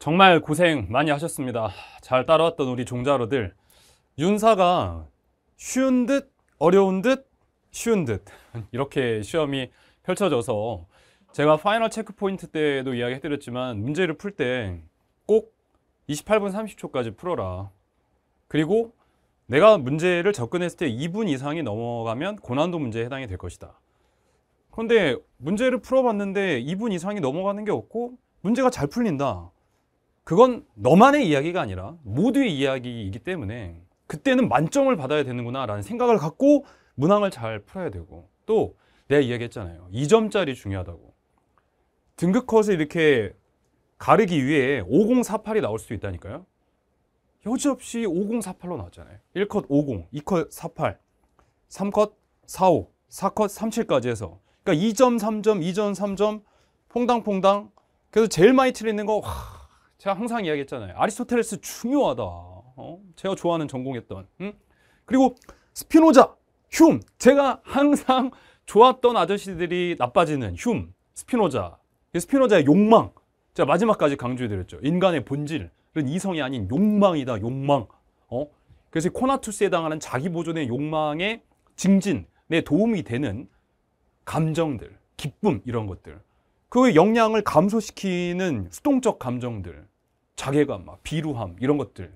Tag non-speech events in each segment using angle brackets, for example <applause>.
정말 고생 많이 하셨습니다. 잘 따라왔던 우리 종자로들. 윤사가 쉬운 듯 어려운 듯 쉬운 듯 <laughs> 이렇게 시험이 펼쳐져서 제가 파이널 체크 포인트 때도 이야기 해드렸지만 문제를 풀 때 꼭 28분 30초까지 풀어라. 그리고 내가 문제를 접근했을 때 2분 이상이 넘어가면 고난도 문제에 해당이 될 것이다. 그런데 문제를 풀어봤는데 2분 이상이 넘어가는 게 없고 문제가 잘 풀린다. 그건 너만의 이야기가 아니라 모두의 이야기이기 때문에 그때는 만점을 받아야 되는구나 라는 생각을 갖고 문항을 잘 풀어야 되고 또 내가 이야기했잖아요 2점짜리 중요하다고 등급컷을 이렇게 가르기 위해 5048이 나올 수도 있다니까요 여지없이 5048로 나왔잖아요 1컷 50, 2컷 48, 3컷 45, 4컷 37까지 해서 그러니까 2점, 3점, 2점, 3점 퐁당퐁당 그래서 제일 많이 틀리는 거 와, 제가 항상 이야기했잖아요. 아리스토텔레스 중요하다. 어? 제가 좋아하는 전공했던. 응? 그리고 스피노자, 흉. 제가 항상 좋았던 아저씨들이 나빠지는 흉, 스피노자. 스피노자의 욕망. 제가 마지막까지 강조해드렸죠. 인간의 본질은 이성이 아닌 욕망이다. 욕망. 어? 그래서 코나투스에 해당하는 자기 보존의 욕망의 증진, 에 도움이 되는 감정들, 기쁨 이런 것들. 그 역량을 감소시키는 수동적 감정들, 자괴감, 막 비루함 이런 것들.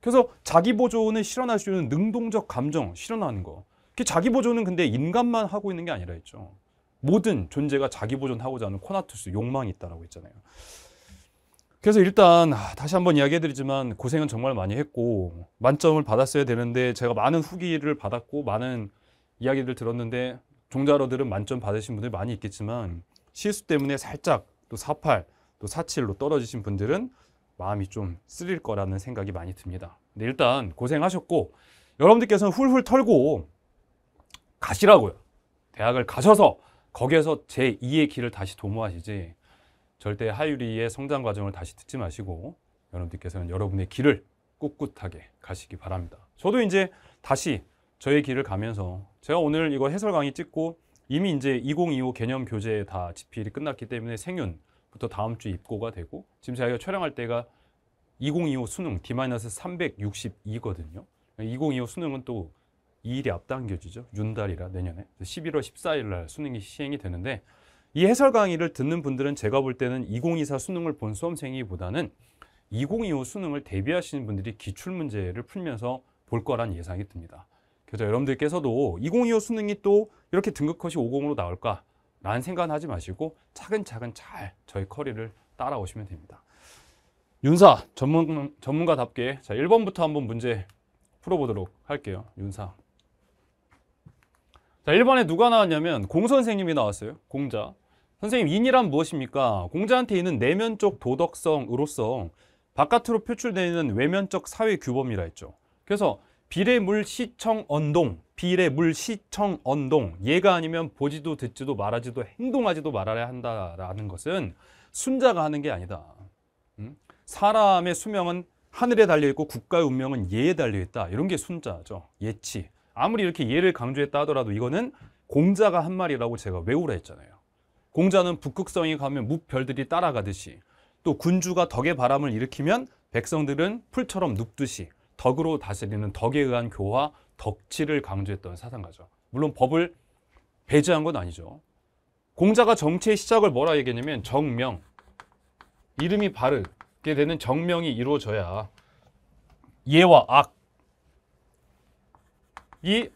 그래서 자기 보존는 실현할 수 있는 능동적 감정 실현하는 거. 그 자기 보존은 근데 인간만 하고 있는 게 아니라 있죠. 모든 존재가 자기 보존하고자 하는 코나투스 욕망이 있다라고 했잖아요. 그래서 일단 아, 다시 한번 이야기해드리지만 고생은 정말 많이 했고 만점을 받았어야 되는데 제가 많은 후기를 받았고 많은 이야기를 들었는데 종자러들은 만점 받으신 분들 많이 있겠지만 실수 때문에 살짝 또 48, 또 47로 떨어지신 분들은 마음이 좀 쓰릴 거라는 생각이 많이 듭니다. 근데 일단 고생하셨고 여러분들께서는 훌훌 털고 가시라고요. 대학을 가셔서 거기에서 제2의 길을 다시 도모하시지 절대 하유리의 성장 과정을 다시 듣지 마시고 여러분들께서는 여러분의 길을 꿋꿋하게 가시기 바랍니다. 저도 이제 다시 저의 길을 가면서 제가 오늘 이거 해설 강의 찍고 이미 이제 2025 개념 교재에 다 집필이 끝났기 때문에 생윤부터 다음 주 입고가 되고 지금 저희가 촬영할 때가 2025 수능 D-362거든요. 2025 그러니까 수능은 또 2일이 앞당겨지죠. 윤달이라 내년에 11월 14일 날 수능이 시행이 되는데 이 해설 강의를 듣는 분들은 제가 볼 때는 2024 수능을 본 수험생이보다는 2025 수능을 대비하시는 분들이 기출 문제를 풀면서 볼 거란 예상이 듭니다. 그래서 여러분들께서도 2025 수능이 또 이렇게 등급컷이 50으로 나올까? 라는 생각은 하지 마시고 차근차근 잘 저희 커리를 따라오시면 됩니다. 윤사 전문, 전문가답게 자 1번부터 한번 문제 풀어보도록 할게요. 윤사. 자 1번에 누가 나왔냐면 공 선생님이 나왔어요. 공자. 선생님 인이란 무엇입니까? 공자한테 있는 내면적 도덕성, 으로서 바깥으로 표출되는 외면적 사회 규범이라 했죠. 그래서 비례물시청 언동 비례물시청 언동 얘가 아니면 보지도 듣지도 말하지도 행동하지도 말아야 한다라는 것은 순자가 하는 게 아니다. 음? 사람의 수명은 하늘에 달려있고 국가의 운명은 예에 달려있다. 이런 게 순자죠. 예치. 아무리 이렇게 예를 강조했다 하더라도 이거는 공자가 한 말이라고 제가 외우라 했잖아요. 공자는 북극성에 가면 무별들이 따라가듯이 또 군주가 덕의 바람을 일으키면 백성들은 풀처럼 눕듯이 덕으로 다스리는 덕에 의한 교화, 덕치를 강조했던 사상가죠. 물론 법을 배제한 건 아니죠. 공자가 정치의 시작을 뭐라 얘기했냐면 정명, 이름이 바르게 되는 정명이 이루어져야 예와 악이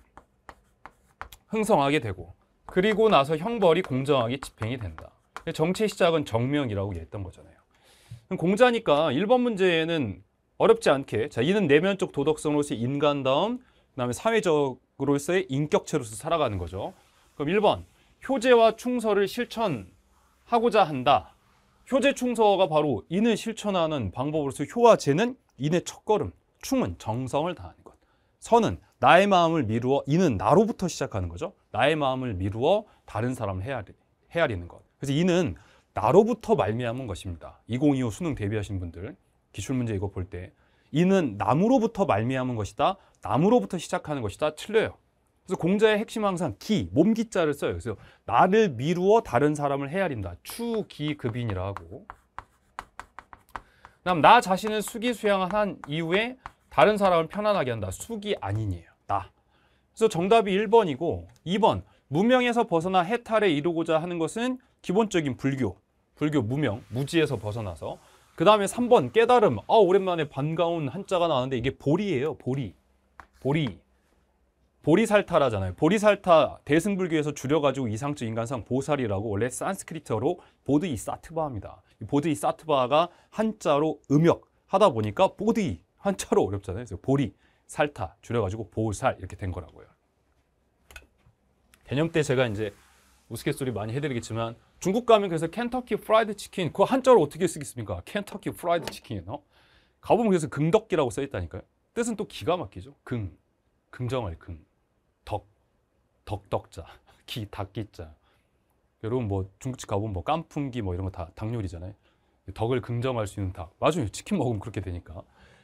흥성하게 되고 그리고 나서 형벌이 공정하게 집행이 된다. 정치의 시작은 정명이라고 했던 거잖아요. 공자니까 1번 문제에는 어렵지 않게 자 이는 내면적 도덕성으로서 의 인간다움 그다음에 사회적으로서의 인격체로서 살아가는 거죠. 그럼 1번 효제와 충서를 실천하고자 한다. 효제 충서가 바로 이는 실천하는 방법으로서 효와 제는 인의 첫걸음, 충은 정성을 다하는 것. 선은 나의 마음을 미루어 이는 나로부터 시작하는 거죠. 나의 마음을 미루어 다른 사람을 헤아리는 것. 그래서 이는 나로부터 말미암은 것입니다. 2025 수능 대비하신 분들 기출 문제 이거 볼 때 이는 나무로부터 말미암은 것이다. 나무로부터 시작하는 것이다. 틀려요. 그래서 공자의 핵심 항상 기, 몸기자를 써요. 그래서 나를 미루어 다른 사람을 헤아린다. 추기급인이라 하고 그다음 나 자신을 수기수양한 이후에 다른 사람을 편안하게 한다. 수기 아니이에요 나. 그래서 정답이 1번이고 2번 무명에서 벗어나 해탈에 이르고자 하는 것은 기본적인 불교, 불교 무명, 무지에서 벗어나서 그 다음에 3번 깨달음. 아 오랜만에 반가운 한자가 나왔는데 이게 보리예요. 보리. 보리. 보리살타라잖아요. 보리살타 대승불교에서 줄여가지고 이상적 인간상 보살이라고 원래 산스크리트어로 보드이 사트바입니다. 보드이 사트바가 한자로 음역 하다 보니까 보디 한자로 어렵잖아요. 그래서 보리 살타 줄여가지고 보살 이렇게 된 거라고요. 개념 때 제가 이제 우스갯소리 많이 해드리겠지만 중국 가면 그래서 켄터키 프라이드 치킨 그거 한자로 어떻게 쓰겠습니까? 켄터키 프라이드 치킨 어? 가보면 그래서 금덕기라고 써있다니까요 뜻은 또 기가 막히죠 금, 긍정할 금, 덕, 덕덕자 <laughs> 기, 닭기자 여러분 뭐 중국집 가보면 뭐 깐풍기 뭐 이런 거 다당뇨리잖아요 덕을 긍정할 수 있는 닭 나중에 치킨 먹으면 그렇게 되니까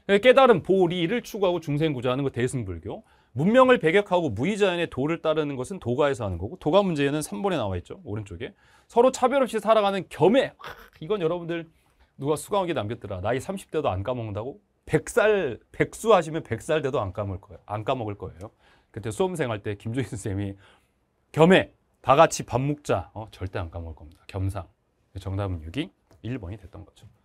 깨달은 보리를 추구하고 중생구조하는 거 대승불교 문명을 배격하고 무이자연의 도를 따르는 것은 도가에서 하는 거고 도가 문제는 3번에 나와 있죠. 오른쪽에. 서로 차별 없이 살아가는 겸해. 이건 여러분들 누가 수강하게 남겼더라. 나이 30대도 안 까먹는다고? 100살, 백수 하시면 100살 돼도 안 까먹을 거예요. 안 까먹을 거예요. 그때 수험생 할 때김종인 선생님이 겸해. 다 같이 밥 먹자. 어, 절대 안 까먹을 겁니다. 겸상. 그 정답은 6이 1번이 됐던 거죠.